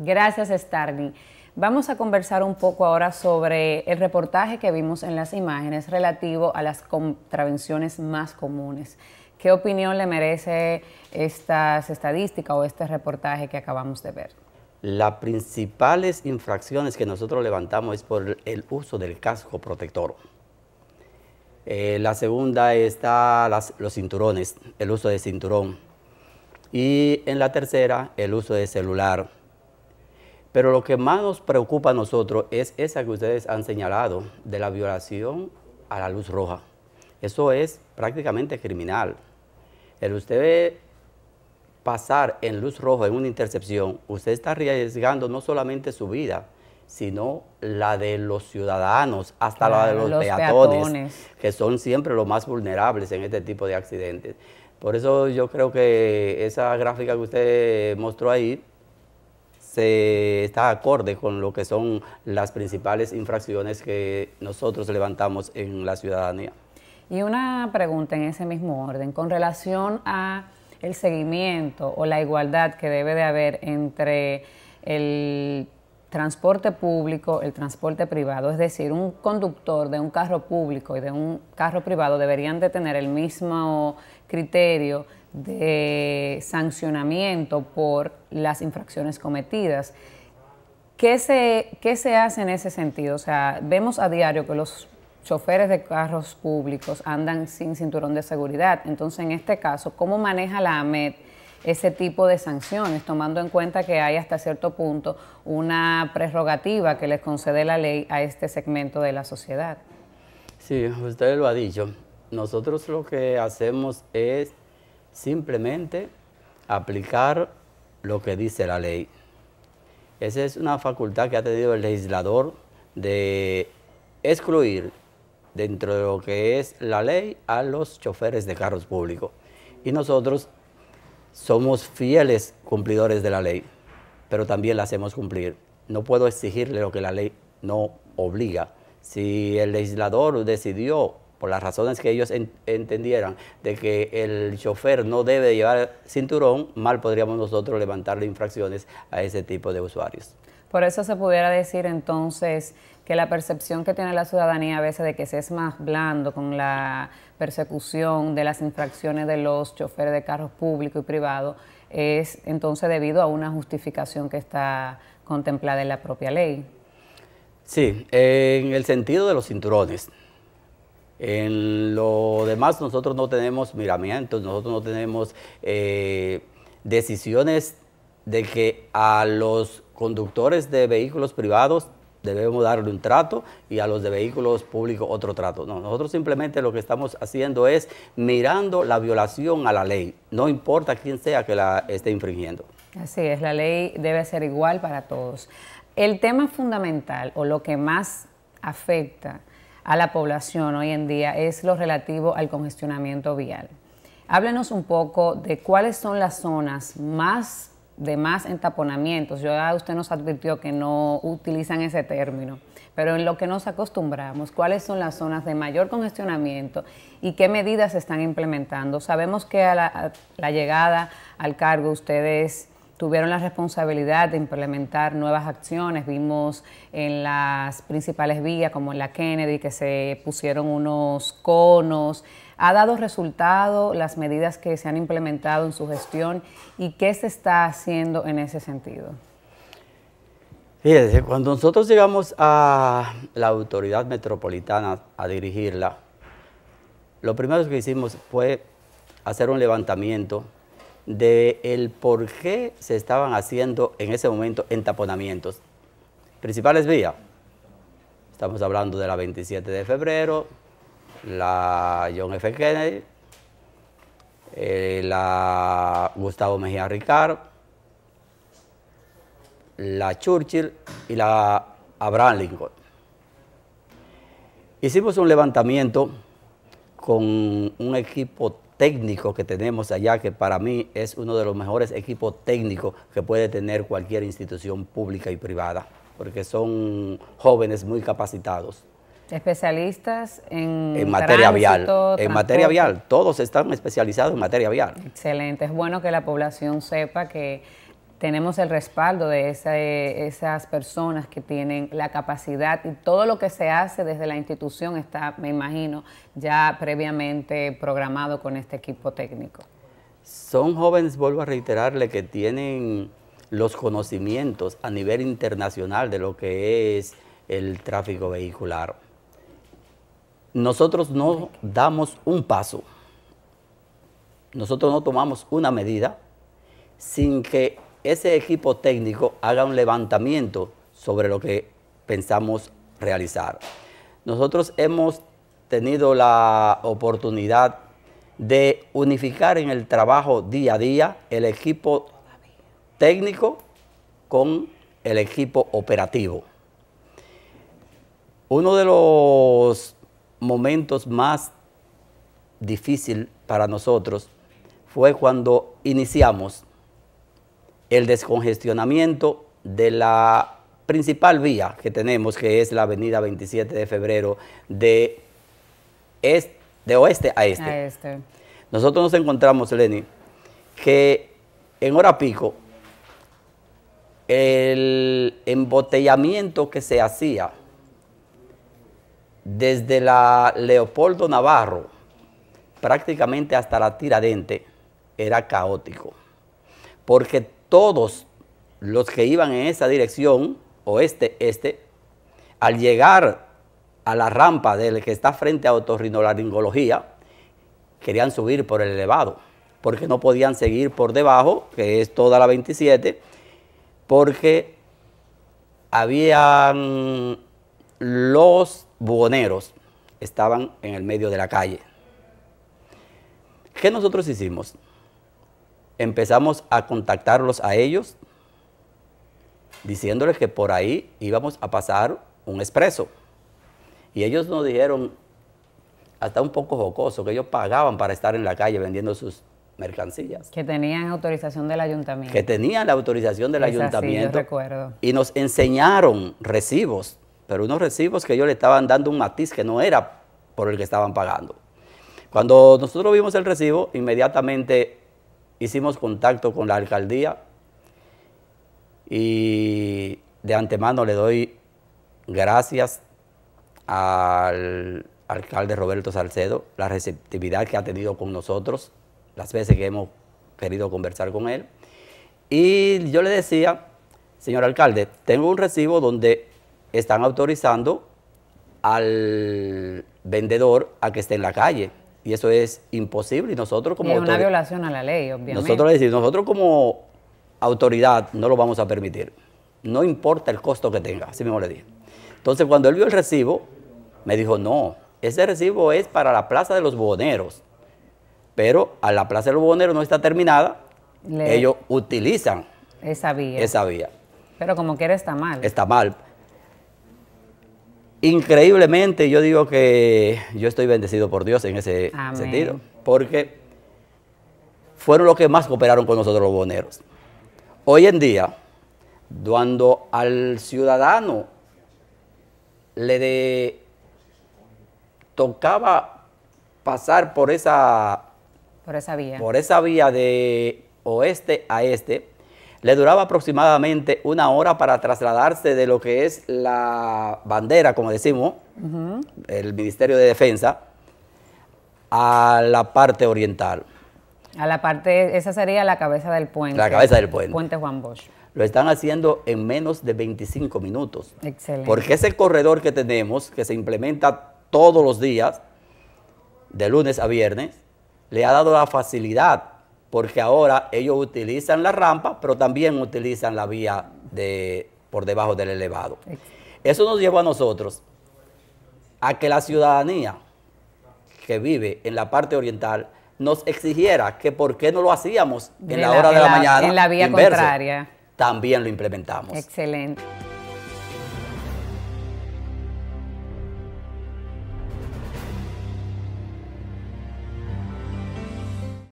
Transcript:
Gracias, Starling. Vamos a conversar un poco ahora sobre el reportaje que vimos en las imágenes relativo a las contravenciones más comunes. ¿Qué opinión le merece estas estadísticas o este reportaje que acabamos de ver? Las principales infracciones que nosotros levantamos es por el uso del casco protector. Eh, la segunda está los cinturones, el uso de cinturón. Y en la tercera, el uso de celular pero lo que más nos preocupa a nosotros es esa que ustedes han señalado, de la violación a la luz roja. Eso es prácticamente criminal. El usted pasar en luz roja en una intercepción, usted está arriesgando no solamente su vida, sino la de los ciudadanos, hasta la de los, peatones, que son siempre los más vulnerables en este tipo de accidentes. Por eso yo creo que esa gráfica que usted mostró ahí este, está acorde con lo que son las principales infracciones que nosotros levantamos en la ciudadanía. Y una pregunta en ese mismo orden, con relación a el seguimiento o la igualdad que debe de haber entre el transporte público, el transporte privado, es decir, un conductor de un carro público y de un carro privado deberían de tener el mismo criterio de sancionamiento por las infracciones cometidas. ¿Qué se, se hace en ese sentido? O sea, vemos a diario que los choferes de carros públicos andan sin cinturón de seguridad. Entonces, en este caso, ¿cómo maneja la AMET ese tipo de sanciones, tomando en cuenta que hay hasta cierto punto una prerrogativa que les concede la ley a este segmento de la sociedad? Sí, usted lo ha dicho. Nosotros lo que hacemos es simplemente aplicar lo que dice la ley. Esa es una facultad que ha tenido el legislador de excluir dentro de lo que es la ley a los choferes de carros públicos. Y nosotros somos fieles cumplidores de la ley, pero también la hacemos cumplir. No puedo exigirle lo que la ley no obliga. Si el legislador decidió por las razones que ellos entendieran de que el chofer no debe llevar cinturón, mal podríamos nosotros levantarle infracciones a ese tipo de usuarios. Por eso se pudiera decir entonces que la percepción que tiene la ciudadanía a veces de que se es más blando con la persecución de las infracciones de los choferes de carros públicos y privados es entonces debido a una justificación que está contemplada en la propia ley. Sí, en el sentido de los cinturones, en lo demás nosotros no tenemos miramientos, nosotros no tenemos eh, decisiones de que a los conductores de vehículos privados debemos darle un trato y a los de vehículos públicos otro trato. No, nosotros simplemente lo que estamos haciendo es mirando la violación a la ley, no importa quién sea que la esté infringiendo. Así es, la ley debe ser igual para todos. El tema fundamental o lo que más afecta a la población hoy en día es lo relativo al congestionamiento vial. Háblenos un poco de cuáles son las zonas más de más entaponamientos. Yo ya usted nos advirtió que no utilizan ese término, pero en lo que nos acostumbramos, ¿cuáles son las zonas de mayor congestionamiento y qué medidas se están implementando? Sabemos que la, a la llegada al cargo ustedes tuvieron la responsabilidad de implementar nuevas acciones. Vimos en las principales vías, como en la Kennedy, que se pusieron unos conos. ¿Ha dado resultado las medidas que se han implementado en su gestión y qué se está haciendo en ese sentido? Fíjense, cuando nosotros llegamos a la autoridad metropolitana a dirigirla, lo primero que hicimos fue hacer un levantamiento de el por qué se estaban haciendo en ese momento entaponamientos. Principales vías. Estamos hablando de la 27 de febrero, la John F. Kennedy, eh, la Gustavo Mejía Ricard, la Churchill y la Abraham Lincoln. Hicimos un levantamiento con un equipo técnico que tenemos allá, que para mí es uno de los mejores equipos técnicos que puede tener cualquier institución pública y privada, porque son jóvenes muy capacitados. Especialistas en, en materia vial. En materia vial, todos están especializados en materia vial. Excelente, es bueno que la población sepa que tenemos el respaldo de eh, esas personas que tienen la capacidad y todo lo que se hace desde la institución está, me imagino, ya previamente programado con este equipo técnico. Son jóvenes, vuelvo a reiterarle, que tienen los conocimientos a nivel internacional de lo que es el tráfico vehicular. Nosotros no damos un paso, nosotros no tomamos una medida sin que ese equipo técnico haga un levantamiento sobre lo que pensamos realizar. Nosotros hemos tenido la oportunidad de unificar en el trabajo día a día el equipo técnico con el equipo operativo. Uno de los momentos más difíciles para nosotros fue cuando iniciamos el descongestionamiento de la principal vía que tenemos, que es la avenida 27 de febrero, de, de oeste este. a este. Nosotros nos encontramos, Lenny, que en hora pico, el embotellamiento que se hacía desde la Leopoldo Navarro, prácticamente hasta la Tiradente, era caótico, porque todos los que iban en esa dirección, oeste-este, al llegar a la rampa del que está frente a otorrinolaringología, querían subir por el elevado, porque no podían seguir por debajo, que es toda la 27, porque habían los buhoneros, estaban en el medio de la calle. ¿Qué nosotros hicimos? empezamos a contactarlos a ellos, diciéndoles que por ahí íbamos a pasar un expreso. Y ellos nos dijeron, hasta un poco jocoso, que ellos pagaban para estar en la calle vendiendo sus mercancías. Que tenían autorización del ayuntamiento. Que tenían la autorización del ayuntamiento. Y nos enseñaron recibos, pero unos recibos que ellos le estaban dando un matiz que no era por el que estaban pagando. Cuando nosotros vimos el recibo, inmediatamente hicimos contacto con la alcaldía y de antemano le doy gracias al alcalde Roberto Salcedo, la receptividad que ha tenido con nosotros, las veces que hemos querido conversar con él. Y yo le decía, señor alcalde, tengo un recibo donde están autorizando al vendedor a que esté en la calle. Y eso es imposible. Y nosotros como... una violación a la ley, obviamente. Nosotros, decir, nosotros como autoridad no lo vamos a permitir. No importa el costo que tenga, así mismo le dije. Entonces cuando él vio el recibo, me dijo, no, ese recibo es para la Plaza de los Buhoneros. Pero a la Plaza de los Buhoneros no está terminada. ellos utilizan esa vía. Esa vía. Pero como quiera está mal. Está mal increíblemente yo digo que yo estoy bendecido por Dios en ese sentido, porque fueron los que más cooperaron con nosotros los boneros. Hoy en día, cuando al ciudadano le tocaba pasar por esa, por esa vía, por esa vía de oeste a este, le duraba aproximadamente una hora para trasladarse de lo que es la bandera, como decimos, el Ministerio de Defensa, a la parte oriental. A la parte, esa sería la cabeza del puente. La cabeza del puente. Puente Juan Bosch. Lo están haciendo en menos de 25 minutos. Excelente. Porque ese corredor que tenemos, que se implementa todos los días, de lunes a viernes, le ha dado la facilidad porque ahora ellos utilizan la rampa, pero también utilizan la vía de, por debajo del elevado. Eso nos llevó a nosotros a que la ciudadanía que vive en la parte oriental nos exigiera que por qué no lo hacíamos en, la, hora de la, mañana. En la vía contraria. También lo implementamos. Excelente.